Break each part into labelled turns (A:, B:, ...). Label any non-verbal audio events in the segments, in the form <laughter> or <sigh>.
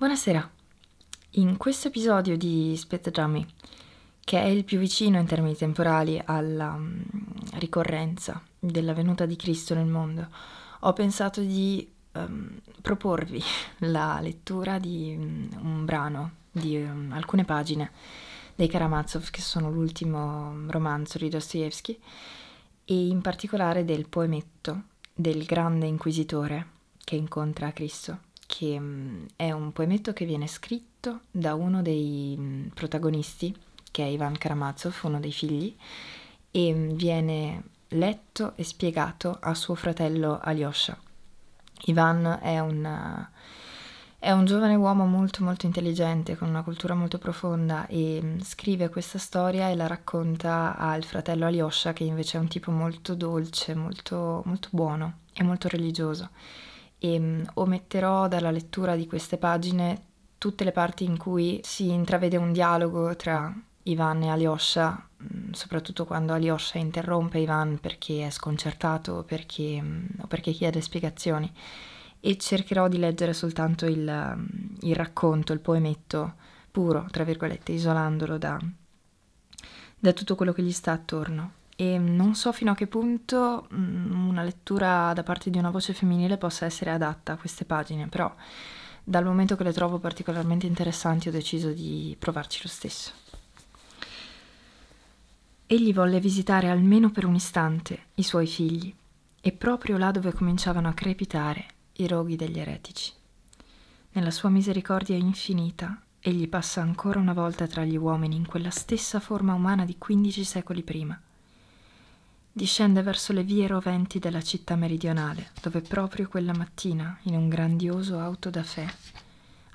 A: Buonasera, in questo episodio di Spettrami, che è il più vicino in termini temporali alla um, ricorrenza della venuta di Cristo nel mondo, ho pensato di um, proporvi <laughs> la lettura di um, un brano, di mm, alcune pagine dei Karamazov, che sono l'ultimo romanzo di Dostoevsky, e in particolare del poemetto del grande inquisitore che incontra Cristo che mm, è un poemetto che viene scritto da uno dei mm, protagonisti, che è Ivan Karamazov, uno dei figli, e mm, viene letto e spiegato a suo fratello Alyosha. Ivan è, una, è un giovane uomo molto molto intelligente, con una cultura molto profonda e scrive questa storia e la racconta al fratello Alyosha che invece è un tipo molto dolce, molto, molto buono e molto religioso e ehm, ometterò dalla lettura di queste pagine tutte le parti in cui si intravede un dialogo tra Ivan e Alyosha, mm, soprattutto quando Alyosha interrompe Ivan perché è sconcertato o perché, mm, o perché chiede spiegazioni e cercherò di leggere soltanto il, mm, il, racconto, il poemetto puro, tra virgolette, isolandolo da, da tutto quello che gli sta attorno e non so fino a che punto mm, una lettura da parte di una voce femminile possa essere adatta a queste pagine, però dal momento che le trovo particolarmente interessanti ho deciso di provarci lo stesso. Egli volle visitare almeno per un istante i suoi figli e proprio là dove cominciavano a crepitare i roghi degli eretici. Nella sua misericordia infinita, egli passa ancora una volta tra gli uomini in quella stessa forma umana di 15 secoli prima discende verso le vie roventi della città meridionale, dove proprio quella mattina, in un grandioso auto da fè,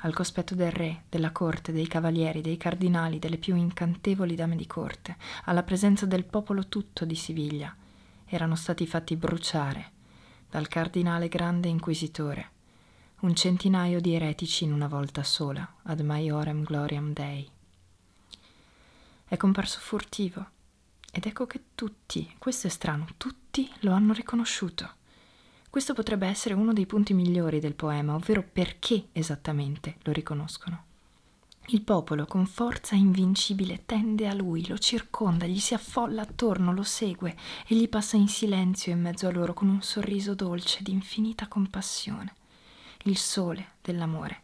A: al cospetto del re, della corte, dei cavalieri, dei cardinali, delle più incantevoli dame di corte, alla presenza del popolo tutto di Siviglia, erano stati fatti bruciare dal cardinale grande inquisitore un centinaio di eretici in una volta sola, ad Maiorem Gloriam Dei. È comparso furtivo, ed ecco che tutti, questo è strano, tutti lo hanno riconosciuto. Questo potrebbe essere uno dei punti migliori del poema, ovvero perché esattamente lo riconoscono. Il popolo con forza invincibile tende a lui, lo circonda, gli si affolla attorno, lo segue e gli passa in silenzio in mezzo a loro con un sorriso dolce di infinita compassione. Il sole dell'amore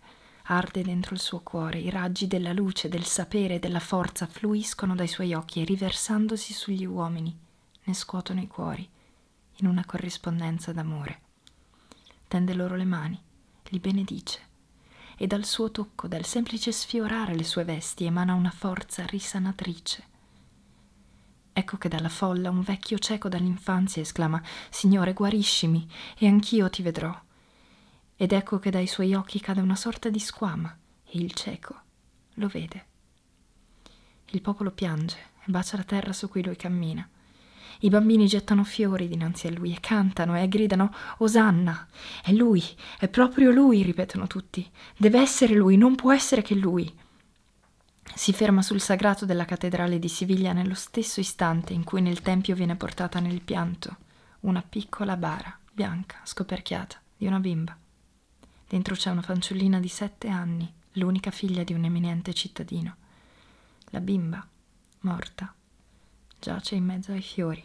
A: arde dentro il suo cuore, i raggi della luce, del sapere, della forza fluiscono dai suoi occhi e riversandosi sugli uomini ne scuotono i cuori in una corrispondenza d'amore. Tende loro le mani, li benedice e dal suo tocco, dal semplice sfiorare le sue vesti, emana una forza risanatrice. Ecco che dalla folla un vecchio cieco dall'infanzia esclama Signore, guariscimi e anch'io ti vedrò ed ecco che dai suoi occhi cade una sorta di squama e il cieco lo vede. Il popolo piange e bacia la terra su cui lui cammina. I bambini gettano fiori dinanzi a lui e cantano e gridano Osanna. È lui, è proprio lui, ripetono tutti. Deve essere lui, non può essere che lui. Si ferma sul sagrato della cattedrale di Siviglia nello stesso istante in cui nel tempio viene portata nel pianto una piccola bara bianca scoperchiata di una bimba. Dentro c'è una fanciullina di sette anni, l'unica figlia di un eminente cittadino. La bimba, morta, giace in mezzo ai fiori.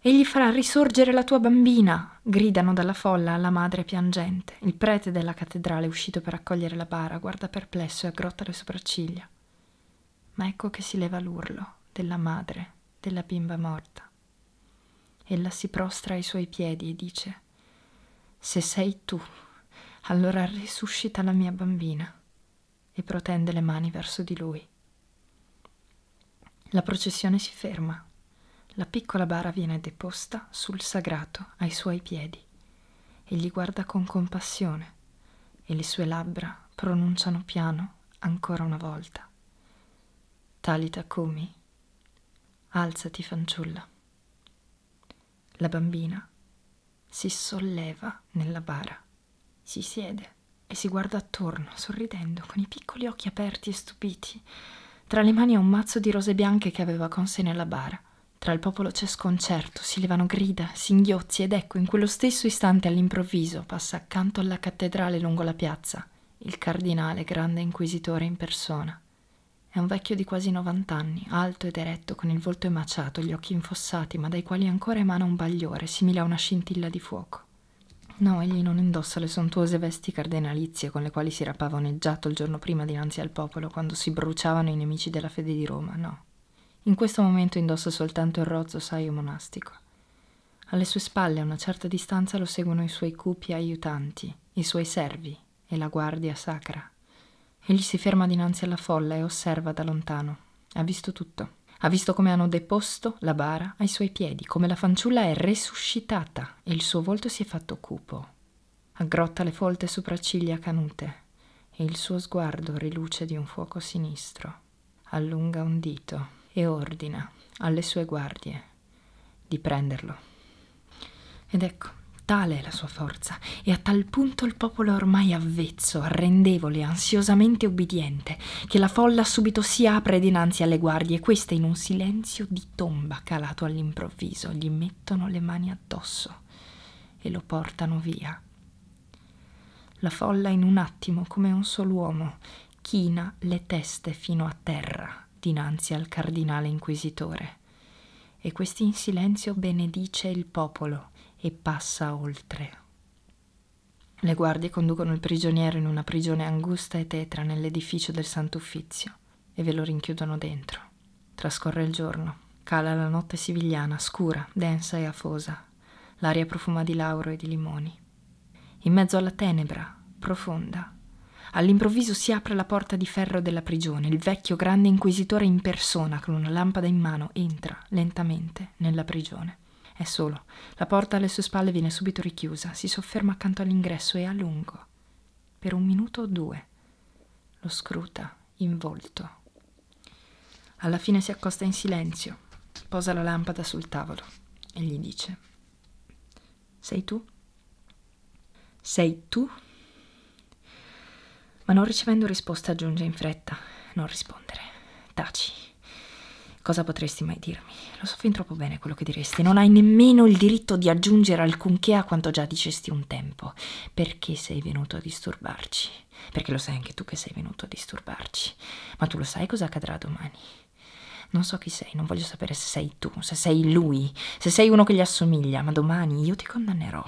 A: Egli farà risorgere la tua bambina! gridano dalla folla alla madre piangente. Il prete della cattedrale, uscito per accogliere la bara, guarda perplesso e aggrotta le sopracciglia. Ma ecco che si leva l'urlo della madre della bimba morta. Ella si prostra ai suoi piedi e dice: Se sei tu allora risuscita la mia bambina e protende le mani verso di lui. La processione si ferma. La piccola bara viene deposta sul sagrato ai suoi piedi. e gli guarda con compassione e le sue labbra pronunciano piano ancora una volta. Talita Comi, alzati fanciulla. La bambina si solleva nella bara. Si siede e si guarda attorno, sorridendo, con i piccoli occhi aperti e stupiti. Tra le mani ha un mazzo di rose bianche che aveva con sé nella bara. Tra il popolo c'è sconcerto, si levano grida, singhiozzi ed ecco in quello stesso istante all'improvviso passa accanto alla cattedrale lungo la piazza il cardinale grande inquisitore in persona. È un vecchio di quasi 90 anni, alto ed eretto, con il volto emaciato, gli occhi infossati, ma dai quali ancora emana un bagliore simile a una scintilla di fuoco. No, egli non indossa le sontuose vesti cardenalizie con le quali si era pavoneggiato il giorno prima dinanzi al popolo quando si bruciavano i nemici della fede di Roma, no. In questo momento indossa soltanto il rozzo saio monastico. Alle sue spalle, a una certa distanza, lo seguono i suoi cupi aiutanti, i suoi servi e la guardia sacra. Egli si ferma dinanzi alla folla e osserva da lontano. Ha visto tutto. Ha visto come hanno deposto la bara ai suoi piedi, come la fanciulla è resuscitata e il suo volto si è fatto cupo. Aggrotta le folte sopracciglia canute e il suo sguardo riluce di un fuoco sinistro. Allunga un dito e ordina alle sue guardie di prenderlo. Ed ecco, tale la sua forza e a tal punto il popolo ormai avvezzo, arrendevole, ansiosamente ubbidiente, che la folla subito si apre dinanzi alle guardie e queste in un silenzio di tomba calato all'improvviso gli mettono le mani addosso e lo portano via. La folla in un attimo, come un solo uomo, china le teste fino a terra dinanzi al cardinale inquisitore e questi in silenzio benedice il popolo e passa oltre. Le guardie conducono il prigioniero in una prigione angusta e tetra nell'edificio del Sant'Uffizio e ve lo rinchiudono dentro. Trascorre il giorno, cala la notte sivigliana, scura, densa e afosa. L'aria profuma di lauro e di limoni. In mezzo alla tenebra, profonda, all'improvviso si apre la porta di ferro della prigione. Il vecchio grande inquisitore in persona, con una lampada in mano, entra lentamente nella prigione. È solo. La porta alle sue spalle viene subito richiusa, si sofferma accanto all'ingresso e a lungo. Per un minuto o due. Lo scruta, in volto. Alla fine si accosta in silenzio, posa la lampada sul tavolo e gli dice: Sei tu? Sei tu? Ma non ricevendo risposta aggiunge in fretta: Non rispondere. Taci. Cosa potresti mai dirmi? Lo so fin troppo bene quello che diresti. Non hai nemmeno il diritto di aggiungere alcunché a quanto già dicesti un tempo. Perché sei venuto a disturbarci? Perché lo sai anche tu che sei venuto a disturbarci. Ma tu lo sai cosa accadrà domani? Non so chi sei, non voglio sapere se sei tu, se sei lui, se sei uno che gli assomiglia, ma domani io ti condannerò.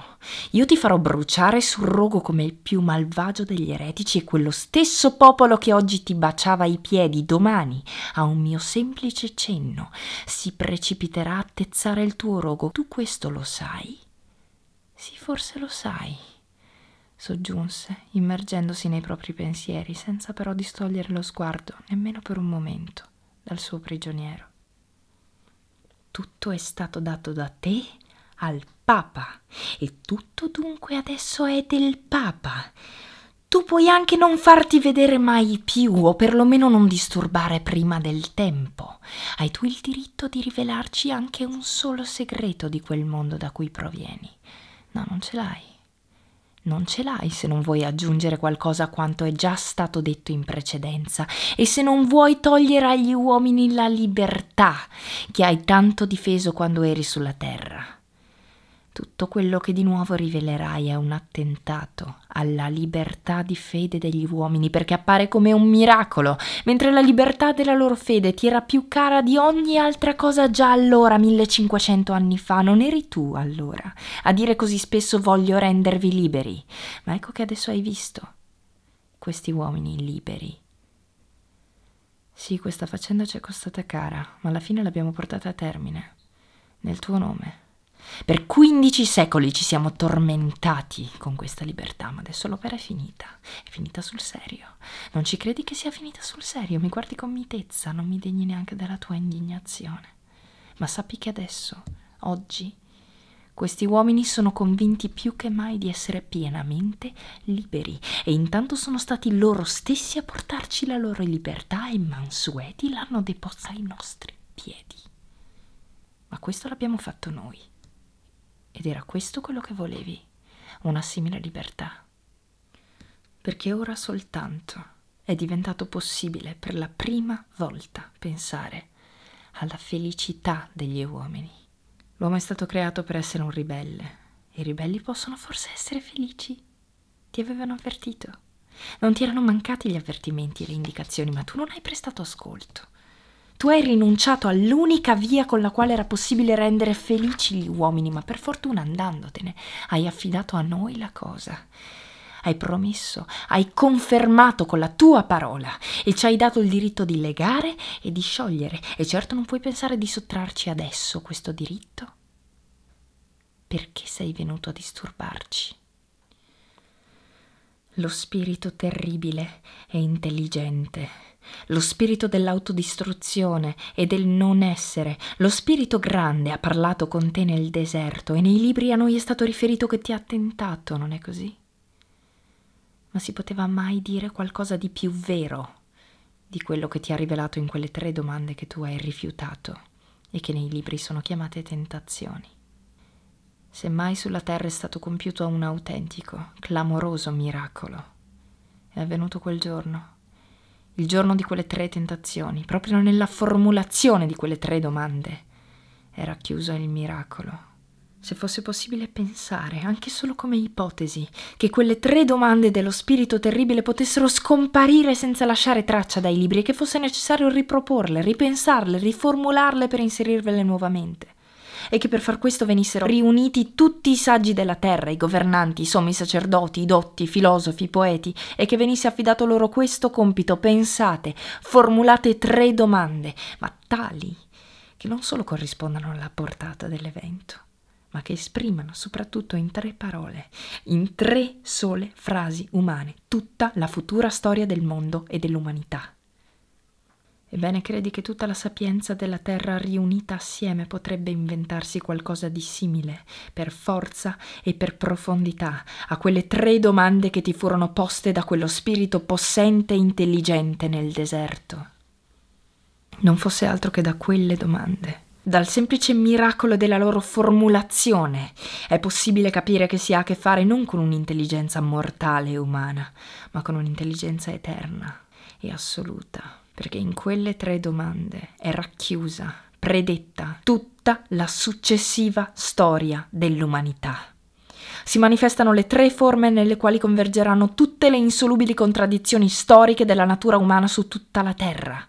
A: Io ti farò bruciare sul rogo come il più malvagio degli eretici e quello stesso popolo che oggi ti baciava i piedi, domani, a un mio semplice cenno, si precipiterà a tezzare il tuo rogo. Tu questo lo sai? Sì, forse lo sai, soggiunse, immergendosi nei propri pensieri, senza però distogliere lo sguardo, nemmeno per un momento dal suo prigioniero. Tutto è stato dato da te al Papa e tutto dunque adesso è del Papa. Tu puoi anche non farti vedere mai più o perlomeno non disturbare prima del tempo. Hai tu il diritto di rivelarci anche un solo segreto di quel mondo da cui provieni. No, non ce l'hai non ce l'hai se non vuoi aggiungere qualcosa a quanto è già stato detto in precedenza e se non vuoi togliere agli uomini la libertà che hai tanto difeso quando eri sulla terra tutto quello che di nuovo rivelerai è un attentato alla libertà di fede degli uomini, perché appare come un miracolo, mentre la libertà della loro fede ti era più cara di ogni altra cosa già allora, 1500 anni fa, non eri tu allora, a dire così spesso voglio rendervi liberi, ma ecco che adesso hai visto questi uomini liberi. Sì, questa faccenda ci è costata cara, ma alla fine l'abbiamo portata a termine, nel tuo nome. Per 15 secoli ci siamo tormentati con questa libertà, ma adesso l'opera è finita, è finita sul serio. Non ci credi che sia finita sul serio? Mi guardi con mitezza, non mi degni neanche della tua indignazione. Ma sappi che adesso, oggi, questi uomini sono convinti più che mai di essere pienamente liberi e intanto sono stati loro stessi a portarci la loro libertà e mansueti l'hanno deposta ai nostri piedi. Ma questo l'abbiamo fatto noi. Ed era questo quello che volevi, una simile libertà. Perché ora soltanto è diventato possibile per la prima volta pensare alla felicità degli uomini. L'uomo è stato creato per essere un ribelle e i ribelli possono forse essere felici. Ti avevano avvertito. Non ti erano mancati gli avvertimenti e le indicazioni, ma tu non hai prestato ascolto tu hai rinunciato all'unica via con la quale era possibile rendere felici gli uomini, ma per fortuna andandotene hai affidato a noi la cosa. Hai promesso, hai confermato con la tua parola e ci hai dato il diritto di legare e di sciogliere, e certo non puoi pensare di sottrarci adesso questo diritto. Perché sei venuto a disturbarci? Lo spirito terribile e intelligente lo spirito dell'autodistruzione e del non essere, lo spirito grande ha parlato con te nel deserto e nei libri a noi è stato riferito che ti ha tentato, non è così? Ma si poteva mai dire qualcosa di più vero di quello che ti ha rivelato in quelle tre domande che tu hai rifiutato e che nei libri sono chiamate tentazioni? Se mai sulla terra è stato compiuto un autentico, clamoroso miracolo, è avvenuto quel giorno il giorno di quelle tre tentazioni, proprio nella formulazione di quelle tre domande, era chiuso il miracolo. Se fosse possibile pensare, anche solo come ipotesi, che quelle tre domande dello spirito terribile potessero scomparire senza lasciare traccia dai libri e che fosse necessario riproporle, ripensarle, riformularle per inserirvele nuovamente e che per far questo venissero riuniti tutti i saggi della terra, i governanti, i sommi sacerdoti, i dotti, i filosofi, i poeti, e che venisse affidato loro questo compito. Pensate, formulate tre domande, ma tali che non solo corrispondano alla portata dell'evento, ma che esprimano soprattutto in tre parole, in tre sole frasi umane, tutta la futura storia del mondo e dell'umanità. Ebbene, credi che tutta la sapienza della terra riunita assieme potrebbe inventarsi qualcosa di simile, per forza e per profondità, a quelle tre domande che ti furono poste da quello spirito possente e intelligente nel deserto? Non fosse altro che da quelle domande. Dal semplice miracolo della loro formulazione è possibile capire che si ha a che fare non con un'intelligenza mortale e umana, ma con un'intelligenza eterna e assoluta perché in quelle tre domande è racchiusa, predetta, tutta la successiva storia dell'umanità. Si manifestano le tre forme nelle quali convergeranno tutte le insolubili contraddizioni storiche della natura umana su tutta la Terra.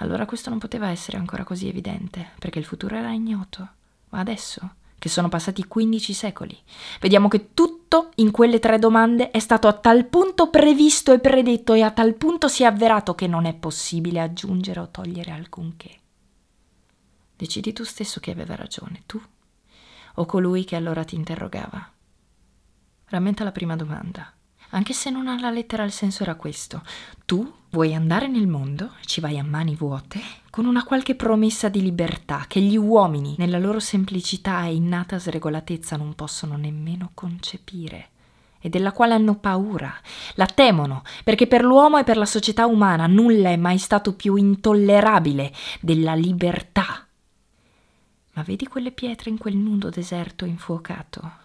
A: Allora questo non poteva essere ancora così evidente, perché il futuro era ignoto, ma adesso che sono passati 15 secoli. Vediamo che tutto in quelle tre domande è stato a tal punto previsto e predetto e a tal punto si è avverato che non è possibile aggiungere o togliere alcunché. Decidi tu stesso chi aveva ragione, tu o colui che allora ti interrogava. Rammenta la prima domanda anche se non alla lettera il senso era questo. Tu vuoi andare nel mondo, ci vai a mani vuote, con una qualche promessa di libertà che gli uomini, nella loro semplicità e innata sregolatezza, non possono nemmeno concepire e della quale hanno paura, la temono, perché per l'uomo e per la società umana nulla è mai stato più intollerabile della libertà. Ma vedi quelle pietre in quel nudo deserto infuocato?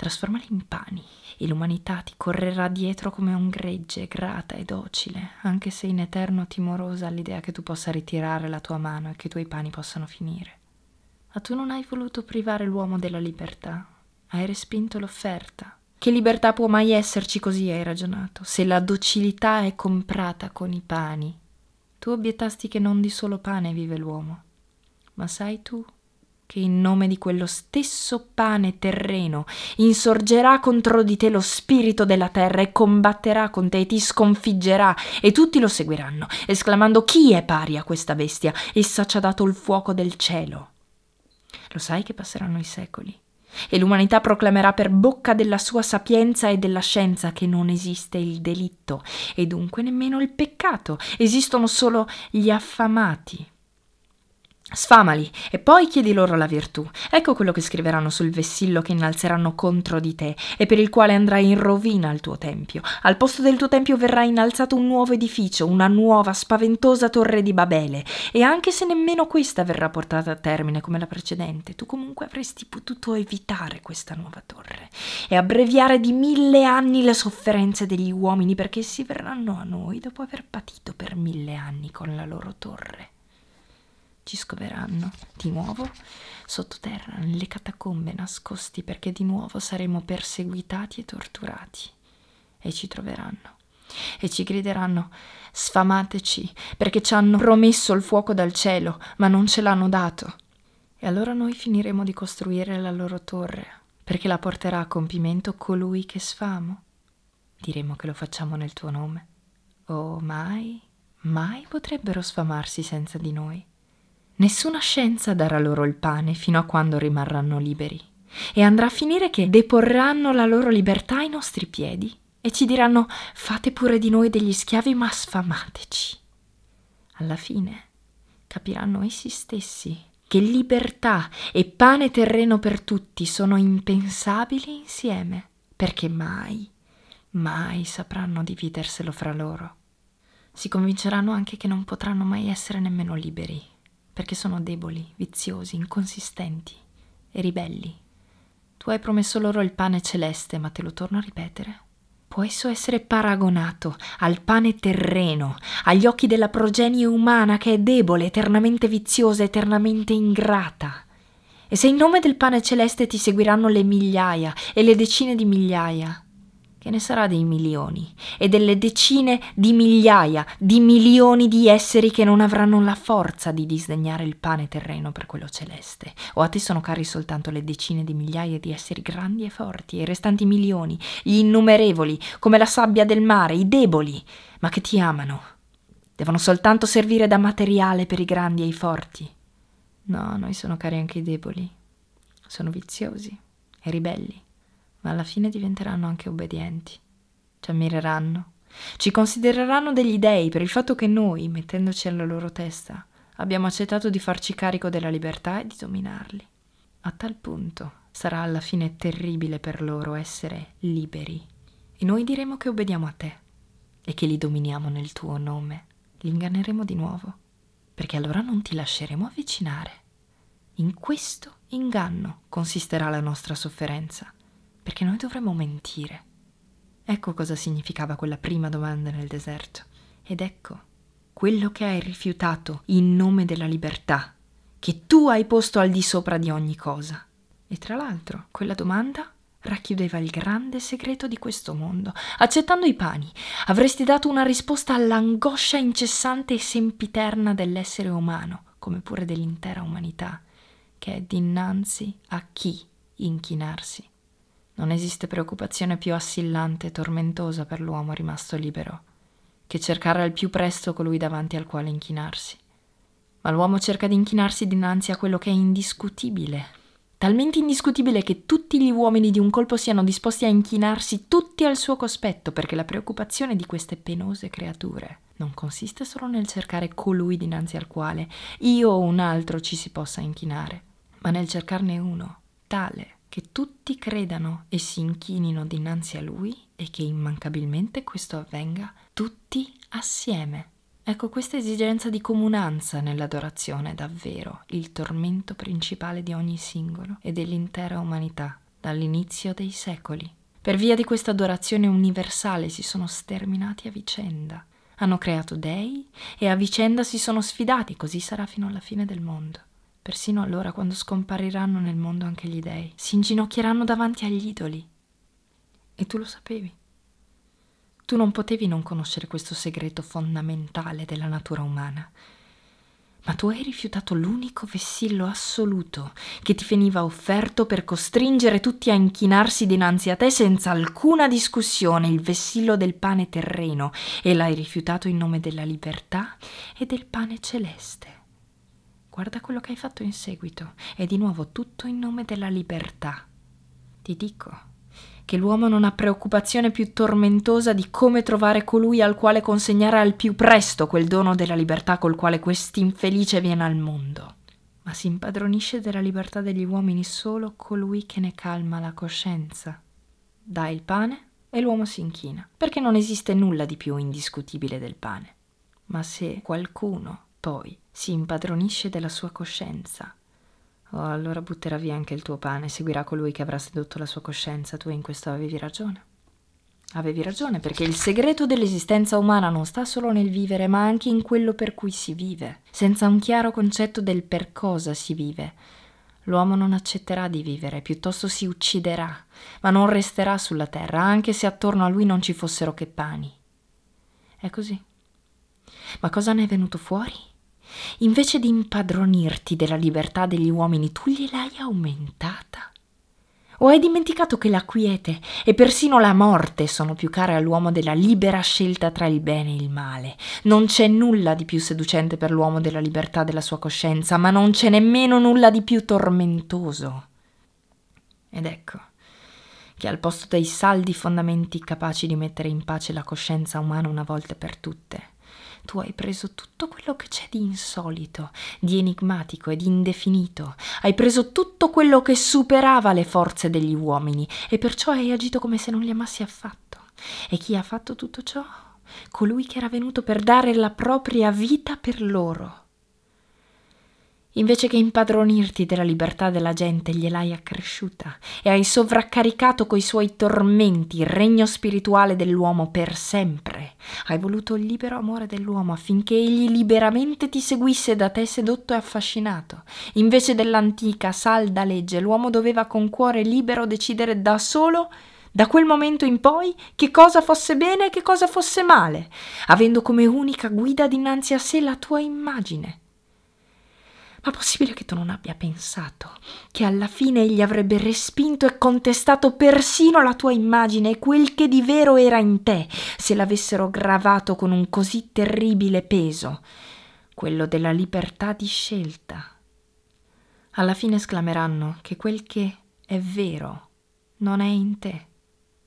A: trasformali in pani e l'umanità ti correrà dietro come un gregge, grata e docile, anche se in eterno timorosa all'idea che tu possa ritirare la tua mano e che i tuoi pani possano finire. Ma tu non hai voluto privare l'uomo della libertà, hai respinto l'offerta. Che libertà può mai esserci così, hai ragionato, se la docilità è comprata con i pani? Tu obiettasti che non di solo pane vive l'uomo, ma sai tu che in nome di quello stesso pane terreno insorgerà contro di te lo spirito della terra e combatterà con te e ti sconfiggerà e tutti lo seguiranno, esclamando chi è pari a questa bestia? Essa ci ha dato il fuoco del cielo. Lo sai che passeranno i secoli e l'umanità proclamerà per bocca della sua sapienza e della scienza che non esiste il delitto e dunque nemmeno il peccato, esistono solo gli affamati Sfamali e poi chiedi loro la virtù. Ecco quello che scriveranno sul vessillo che innalzeranno contro di te e per il quale andrai in rovina il tuo tempio. Al posto del tuo tempio verrà innalzato un nuovo edificio, una nuova spaventosa torre di Babele. E anche se nemmeno questa verrà portata a termine come la precedente, tu comunque avresti potuto evitare questa nuova torre e abbreviare di mille anni le sofferenze degli uomini perché si verranno a noi dopo aver patito per mille anni con la loro torre ci scoveranno di nuovo sottoterra nelle catacombe nascosti perché di nuovo saremo perseguitati e torturati e ci troveranno e ci grideranno sfamateci perché ci hanno promesso il fuoco dal cielo ma non ce l'hanno dato e allora noi finiremo di costruire la loro torre perché la porterà a compimento colui che sfamo diremo che lo facciamo nel tuo nome oh mai mai potrebbero sfamarsi senza di noi Nessuna scienza darà loro il pane fino a quando rimarranno liberi. E andrà a finire che deporranno la loro libertà ai nostri piedi e ci diranno fate pure di noi degli schiavi ma sfamateci. Alla fine capiranno essi stessi che libertà e pane terreno per tutti sono impensabili insieme, perché mai, mai sapranno dividerselo fra loro. Si convinceranno anche che non potranno mai essere nemmeno liberi perché sono deboli, viziosi, inconsistenti e ribelli. Tu hai promesso loro il pane celeste, ma te lo torno a ripetere. Può esso essere paragonato al pane terreno, agli occhi della progenie umana che è debole, eternamente viziosa, eternamente ingrata. E se in nome del pane celeste ti seguiranno le migliaia e le decine di migliaia, che ne sarà dei milioni e delle decine di migliaia di milioni di esseri che non avranno la forza di disdegnare il pane terreno per quello celeste. O a te sono cari soltanto le decine di migliaia di esseri grandi e forti, e i restanti milioni, gli innumerevoli, come la sabbia del mare, i deboli, ma che ti amano. Devono soltanto servire da materiale per i grandi e i forti. No, noi sono cari anche i deboli. Sono viziosi e ribelli ma alla fine diventeranno anche obbedienti, ci ammireranno, ci considereranno degli dei per il fatto che noi, mettendoci alla loro testa, abbiamo accettato di farci carico della libertà e di dominarli. A tal punto sarà alla fine terribile per loro essere liberi e noi diremo che obbediamo a te e che li dominiamo nel tuo nome. Li inganneremo di nuovo, perché allora non ti lasceremo avvicinare. In questo inganno consisterà la nostra sofferenza perché noi dovremmo mentire. Ecco cosa significava quella prima domanda nel deserto. Ed ecco quello che hai rifiutato in nome della libertà, che tu hai posto al di sopra di ogni cosa. E tra l'altro, quella domanda racchiudeva il grande segreto di questo mondo. Accettando i pani, avresti dato una risposta all'angoscia incessante e sempiterna dell'essere umano, come pure dell'intera umanità, che è dinanzi a chi inchinarsi non esiste preoccupazione più assillante e tormentosa per l'uomo rimasto libero che cercare al più presto colui davanti al quale inchinarsi. Ma l'uomo cerca di inchinarsi dinanzi a quello che è indiscutibile, talmente indiscutibile che tutti gli uomini di un colpo siano disposti a inchinarsi tutti al suo cospetto, perché la preoccupazione di queste penose creature non consiste solo nel cercare colui dinanzi al quale io o un altro ci si possa inchinare, ma nel cercarne uno, tale che tutti credano e si inchinino dinanzi a lui e che immancabilmente questo avvenga tutti assieme. Ecco, questa esigenza di comunanza nell'adorazione è davvero il tormento principale di ogni singolo e dell'intera umanità dall'inizio dei secoli. Per via di questa adorazione universale si sono sterminati a vicenda, hanno creato dei e a vicenda si sono sfidati, così sarà fino alla fine del mondo persino allora quando scompariranno nel mondo anche gli dei, si inginocchieranno davanti agli idoli. E tu lo sapevi. Tu non potevi non conoscere questo segreto fondamentale della natura umana, ma tu hai rifiutato l'unico vessillo assoluto che ti veniva offerto per costringere tutti a inchinarsi dinanzi a te senza alcuna discussione, il vessillo del pane terreno, e l'hai rifiutato in nome della libertà e del pane celeste guarda quello che hai fatto in seguito, è di nuovo tutto in nome della libertà. Ti dico che l'uomo non ha preoccupazione più tormentosa di come trovare colui al quale consegnare al più presto quel dono della libertà col quale quest'infelice viene al mondo, ma si impadronisce della libertà degli uomini solo colui che ne calma la coscienza. Dà il pane e l'uomo si inchina, perché non esiste nulla di più indiscutibile del pane. Ma se qualcuno poi si impadronisce della sua coscienza. Oh, allora butterà via anche il tuo pane, e seguirà colui che avrà sedotto la sua coscienza, tu in questo avevi ragione. Avevi ragione, perché il segreto dell'esistenza umana non sta solo nel vivere, ma anche in quello per cui si vive, senza un chiaro concetto del per cosa si vive. L'uomo non accetterà di vivere, piuttosto si ucciderà, ma non resterà sulla terra, anche se attorno a lui non ci fossero che pani. È così. Ma cosa ne è venuto fuori? invece di impadronirti della libertà degli uomini, tu gliel'hai aumentata? O hai dimenticato che la quiete e persino la morte sono più care all'uomo della libera scelta tra il bene e il male? Non c'è nulla di più seducente per l'uomo della libertà della sua coscienza, ma non c'è nemmeno nulla di più tormentoso. Ed ecco che al posto dei saldi fondamenti capaci di mettere in pace la coscienza umana una volta per tutte, tu hai preso tutto quello che c'è di insolito, di enigmatico e di indefinito, hai preso tutto quello che superava le forze degli uomini e perciò hai agito come se non li amassi affatto. E chi ha fatto tutto ciò? Colui che era venuto per dare la propria vita per loro. Invece che impadronirti della libertà della gente, gliel'hai accresciuta e hai sovraccaricato coi suoi tormenti il regno spirituale dell'uomo per sempre. Hai voluto il libero amore dell'uomo affinché egli liberamente ti seguisse da te sedotto e affascinato. Invece dell'antica, salda legge, l'uomo doveva con cuore libero decidere da solo da quel momento in poi che cosa fosse bene e che cosa fosse male, avendo come unica guida dinanzi a sé la tua immagine. Ma possibile che tu non abbia pensato che alla fine egli avrebbe respinto e contestato persino la tua immagine e quel che di vero era in te, se l'avessero gravato con un così terribile peso, quello della libertà di scelta? Alla fine esclameranno che quel che è vero non è in te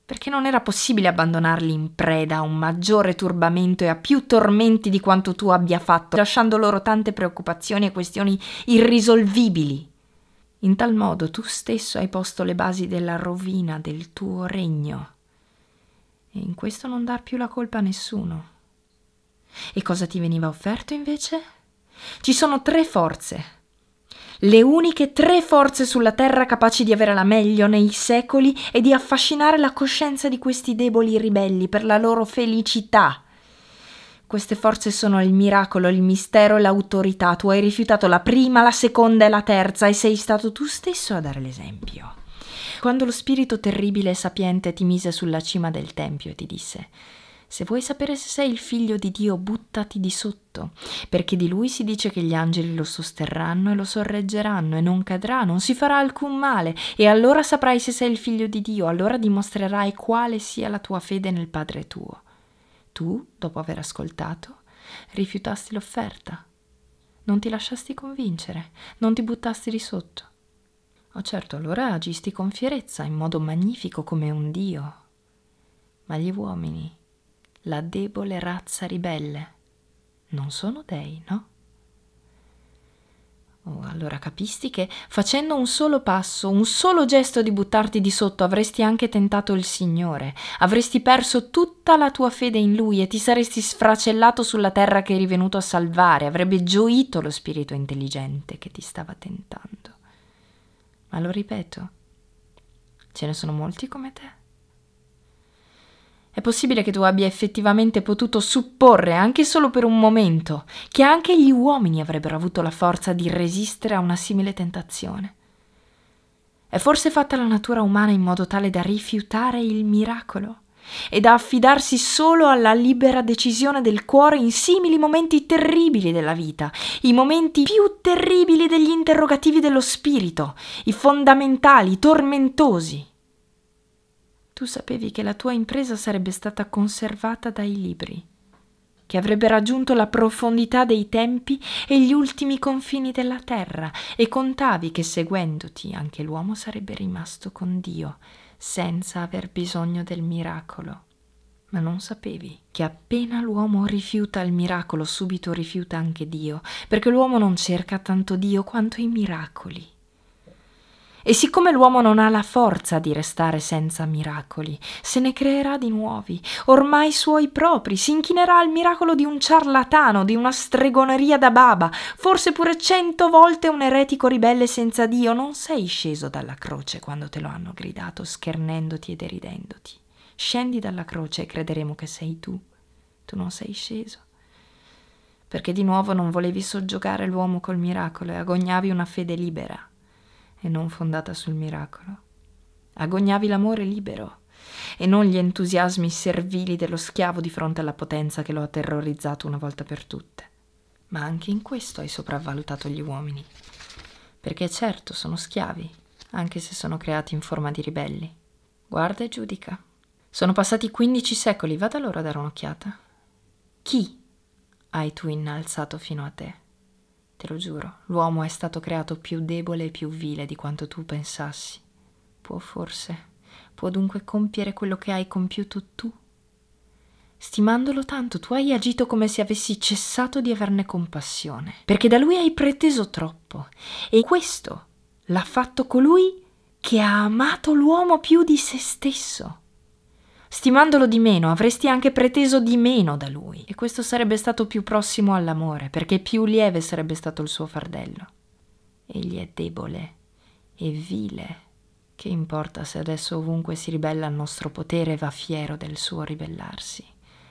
A: perché non era possibile abbandonarli in preda a un maggiore turbamento e a più tormenti di quanto tu abbia fatto, lasciando loro tante preoccupazioni e questioni irrisolvibili. In tal modo tu stesso hai posto le basi della rovina del tuo regno. E in questo non dar più la colpa a nessuno. E cosa ti veniva offerto invece? Ci sono tre forze le uniche tre forze sulla Terra capaci di avere la meglio nei secoli e di affascinare la coscienza di questi deboli ribelli per la loro felicità. Queste forze sono il miracolo, il mistero e l'autorità. Tu hai rifiutato la prima, la seconda e la terza e sei stato tu stesso a dare l'esempio. Quando lo spirito terribile e sapiente ti mise sulla cima del tempio e ti disse se vuoi sapere se sei il figlio di Dio, buttati di sotto, perché di lui si dice che gli angeli lo sosterranno e lo sorreggeranno e non cadrà, non si farà alcun male, e allora saprai se sei il figlio di Dio, allora dimostrerai quale sia la tua fede nel Padre tuo. Tu, dopo aver ascoltato, rifiutasti l'offerta. Non ti lasciasti convincere, non ti buttasti di sotto. Oh certo, allora agisti con fierezza, in modo magnifico come un Dio. Ma gli uomini la debole razza ribelle. Non sono dei, no? Oh, allora capisti che facendo un solo passo, un solo gesto di buttarti di sotto avresti anche tentato il Signore, avresti perso tutta la tua fede in Lui e ti saresti sfracellato sulla terra che eri venuto a salvare, avrebbe gioito lo spirito intelligente che ti stava tentando. Ma lo ripeto, ce ne sono molti come te. È possibile che tu abbia effettivamente potuto supporre, anche solo per un momento, che anche gli uomini avrebbero avuto la forza di resistere a una simile tentazione. È forse fatta la natura umana in modo tale da rifiutare il miracolo e da affidarsi solo alla libera decisione del cuore in simili momenti terribili della vita, i momenti più terribili degli interrogativi dello spirito, i fondamentali, i tormentosi tu sapevi che la tua impresa sarebbe stata conservata dai libri, che avrebbe raggiunto la profondità dei tempi e gli ultimi confini della terra, e contavi che seguendoti anche l'uomo sarebbe rimasto con Dio, senza aver bisogno del miracolo. Ma non sapevi che appena l'uomo rifiuta il miracolo, subito rifiuta anche Dio, perché l'uomo non cerca tanto Dio quanto i miracoli. E siccome l'uomo non ha la forza di restare senza miracoli, se ne creerà di nuovi, ormai suoi propri, si inchinerà al miracolo di un ciarlatano, di una stregoneria da baba, forse pure cento volte un eretico ribelle senza Dio. Non sei sceso dalla croce quando te lo hanno gridato, schernendoti e deridendoti. Scendi dalla croce e crederemo che sei tu. Tu non sei sceso perché di nuovo non volevi soggiogare l'uomo col miracolo e agognavi una fede libera e non fondata sul miracolo. Agognavi l'amore libero e non gli entusiasmi servili dello schiavo di fronte alla potenza che lo ha terrorizzato una volta per tutte. Ma anche in questo hai sopravvalutato gli uomini. Perché certo sono schiavi, anche se sono creati in forma di ribelli. Guarda e giudica. Sono passati 15 secoli, vada loro a dare un'occhiata. Chi hai tu innalzato fino a te? te lo giuro. L'uomo è stato creato più debole e più vile di quanto tu pensassi. Può forse, può dunque compiere quello che hai compiuto tu. Stimandolo tanto, tu hai agito come se avessi cessato di averne compassione, perché da lui hai preteso troppo, e questo l'ha fatto colui che ha amato l'uomo più di se stesso. Stimandolo di meno avresti anche preteso di meno da lui e questo sarebbe stato più prossimo all'amore perché più lieve sarebbe stato il suo fardello. Egli è debole e vile. Che importa se adesso ovunque si ribella al nostro potere e va fiero del suo ribellarsi?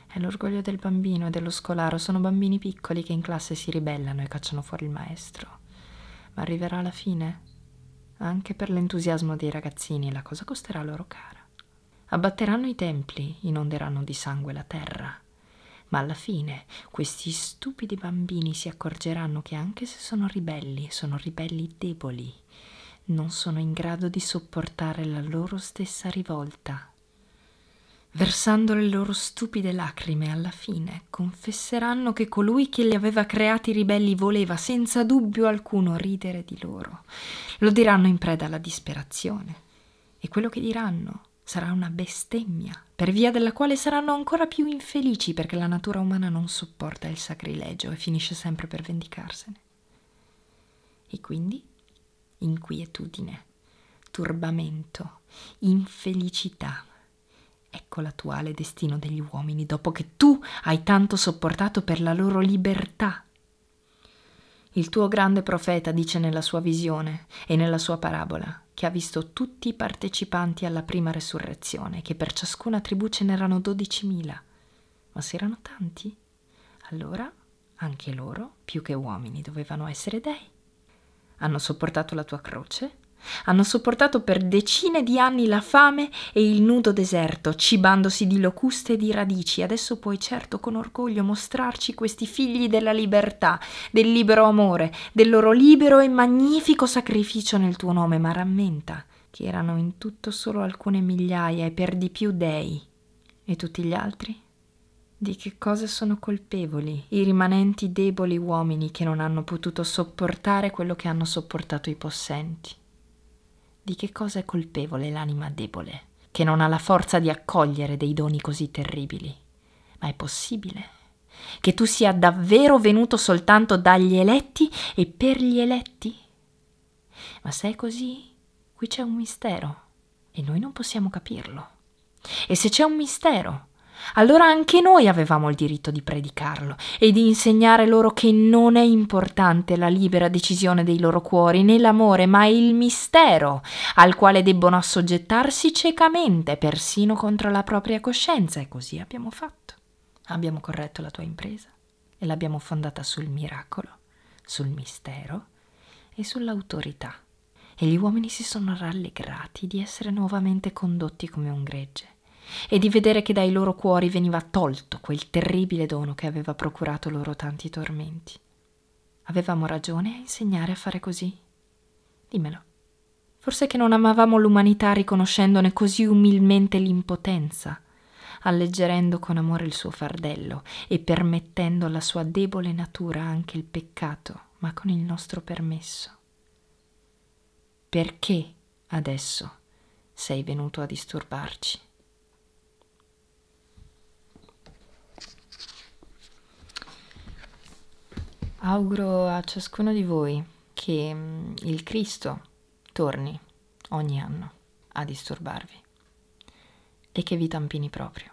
A: È l'orgoglio del bambino e dello scolaro, sono bambini piccoli che in classe si ribellano e cacciano fuori il maestro. Ma arriverà la fine? Anche per l'entusiasmo dei ragazzini la cosa costerà loro cara abbatteranno i templi, inonderanno di sangue la terra. Ma alla fine questi stupidi bambini si accorgeranno che anche se sono ribelli, sono ribelli deboli, non sono in grado di sopportare la loro stessa rivolta. Versando le loro stupide lacrime alla fine confesseranno che colui che li aveva creati ribelli voleva senza dubbio alcuno ridere di loro. Lo diranno in preda alla disperazione. E quello che diranno sarà una bestemmia, per via della quale saranno ancora più infelici perché la natura umana non sopporta il sacrilegio e finisce sempre per vendicarsene. E quindi inquietudine, turbamento, infelicità. Ecco l'attuale destino degli uomini dopo che tu hai tanto sopportato per la loro libertà. Il tuo grande profeta dice nella sua visione e nella sua parabola che ha visto tutti i partecipanti alla prima resurrezione, che per ciascuna tribù ce n'erano 12.000. Ma se erano tanti? Allora anche loro, più che uomini, dovevano essere dei. Hanno sopportato la tua croce hanno sopportato per decine di anni la fame e il nudo deserto, cibandosi di locuste e di radici. Adesso puoi certo con orgoglio mostrarci questi figli della libertà, del libero amore, del loro libero e magnifico sacrificio nel tuo nome, ma rammenta che erano in tutto solo alcune migliaia e per di più dei. E tutti gli altri? Di che cosa sono colpevoli i rimanenti deboli uomini che non hanno potuto sopportare quello che hanno sopportato i possenti? di che cosa è colpevole l'anima debole, che non ha la forza di accogliere dei doni così terribili. Ma è possibile che tu sia davvero venuto soltanto dagli eletti e per gli eletti? Ma se è così, qui c'è un mistero e noi non possiamo capirlo. E se c'è un mistero, allora anche noi avevamo il diritto di predicarlo e di insegnare loro che non è importante la libera decisione dei loro cuori né l'amore, ma il mistero al quale debbono assoggettarsi ciecamente, persino contro la propria coscienza. E così abbiamo fatto. Abbiamo corretto la tua impresa e l'abbiamo fondata sul miracolo, sul mistero e sull'autorità. E gli uomini si sono rallegrati di essere nuovamente condotti come un gregge e di vedere che dai loro cuori veniva tolto quel terribile dono che aveva procurato loro tanti tormenti. Avevamo ragione a insegnare a fare così? Dimmelo. Forse che non amavamo l'umanità riconoscendone così umilmente l'impotenza, alleggerendo con amore il suo fardello e permettendo alla sua debole natura anche il peccato, ma con il nostro permesso. Perché adesso sei venuto a disturbarci? Auguro a ciascuno di voi che mm, il Cristo torni ogni anno a disturbarvi e che vi tampini proprio.